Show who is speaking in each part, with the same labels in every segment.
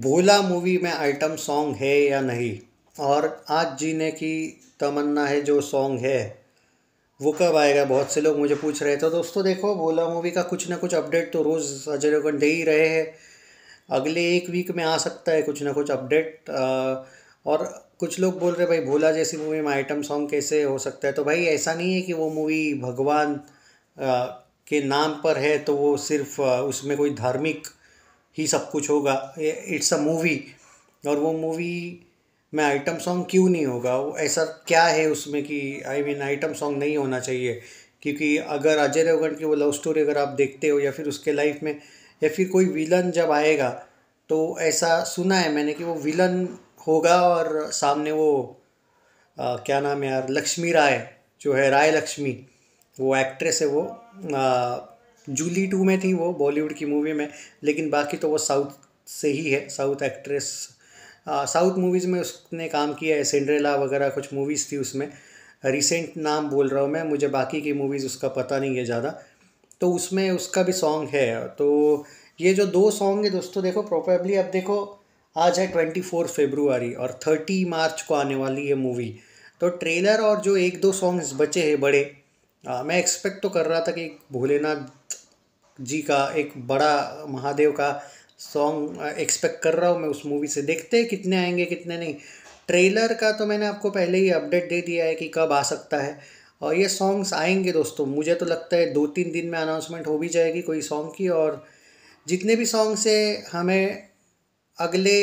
Speaker 1: भोला movie में item song है या नहीं और आज जीने की तमन्ना है जो सॉन्ग है वो कब आएगा बहुत से लोग मुझे पूछ रहे थे तो दोस्तों देखो भोला मूवी का कुछ ना कुछ अपडेट तो रोज़ अजय देवगन दे ही रहे हैं अगले एक वीक में आ सकता है कुछ ना कुछ अपडेट और कुछ लोग बोल रहे भाई भोला जैसी मूवी में आइटम सॉन्ग कैसे हो सकता है तो भाई ऐसा नहीं है कि वो मूवी भगवान के नाम पर है तो वो सिर्फ उसमें कोई धार्मिक ही सब कुछ होगा इट्स अ मूवी और वो मूवी में आइटम सॉन्ग क्यों नहीं होगा वो ऐसा क्या है उसमें कि आई मीन आइटम सॉन्ग नहीं होना चाहिए क्योंकि अगर अजय देवगन की वो लव स्टोरी अगर आप देखते हो या फिर उसके लाइफ में या फिर कोई विलन जब आएगा तो ऐसा सुना है मैंने कि वो विलन होगा और सामने वो आ, क्या नाम है यार लक्ष्मी राय जो है राय लक्ष्मी वो एक्ट्रेस है वो आ, जूली टू में थी वो बॉलीवुड की मूवी में लेकिन बाकी तो वो साउथ से ही है साउथ एक्ट्रेस साउथ मूवीज़ में उसने काम किया है सिंड्रेला वगैरह कुछ मूवीज़ थी उसमें रिसेंट नाम बोल रहा हूँ मैं मुझे बाकी की मूवीज़ उसका पता नहीं है ज़्यादा तो उसमें उसका भी सॉन्ग है तो ये जो दो सॉन्ग है दोस्तों देखो प्रोबेबली अब देखो आज है ट्वेंटी फोर फेब्रुआरी और थर्टी मार्च को आने वाली है मूवी तो ट्रेलर और जो एक दो सॉन्ग्स बचे हैं बड़े आ, हाँ, मैं एक्सपेक्ट तो कर रहा था कि भोलेनाथ जी का एक बड़ा महादेव का सॉन्ग एक्सपेक्ट कर रहा हूँ मैं उस मूवी से देखते हैं कितने आएंगे कितने नहीं ट्रेलर का तो मैंने आपको पहले ही अपडेट दे दिया है कि कब आ सकता है और ये सॉन्ग्स आएंगे दोस्तों मुझे तो लगता है दो तीन दिन में अनाउंसमेंट हो भी जाएगी कोई सॉन्ग की और जितने भी सॉन्ग से हमें अगले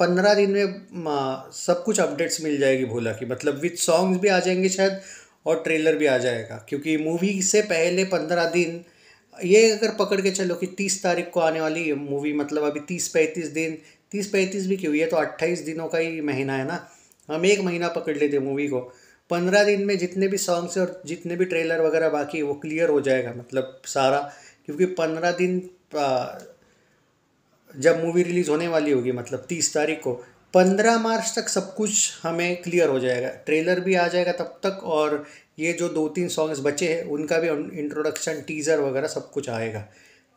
Speaker 1: पंद्रह दिन में सब कुछ अपडेट्स मिल जाएगी भोला की मतलब विथ सॉन्ग्स भी आ जाएंगे शायद और ट्रेलर भी आ जाएगा क्योंकि मूवी से पहले पंद्रह दिन ये अगर पकड़ के चलो कि तीस तारीख को आने वाली मूवी मतलब अभी तीस पैंतीस दिन तीस पैंतीस भी क्यों ये तो अट्ठाईस दिनों का ही महीना है ना हम एक महीना पकड़ लेते मूवी को पंद्रह दिन में जितने भी सॉन्ग्स और जितने भी ट्रेलर वगैरह बाकी वो क्लियर हो जाएगा मतलब सारा क्योंकि पंद्रह दिन जब मूवी रिलीज़ होने वाली होगी मतलब तीस तारीख को पंद्रह मार्च तक सब कुछ हमें क्लियर हो जाएगा ट्रेलर भी आ जाएगा तब तक और ये जो दो तीन सॉन्ग्स बचे हैं उनका भी इंट्रोडक्शन टीज़र वगैरह सब कुछ आएगा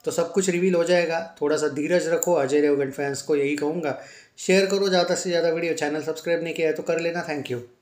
Speaker 1: तो सब कुछ रिवील हो जाएगा थोड़ा सा धीरज रखो अजय देवगन फैंस को यही कहूँगा शेयर करो ज़्यादा से ज़्यादा वीडियो चैनल सब्सक्राइब नहीं किया है तो कर लेना थैंक यू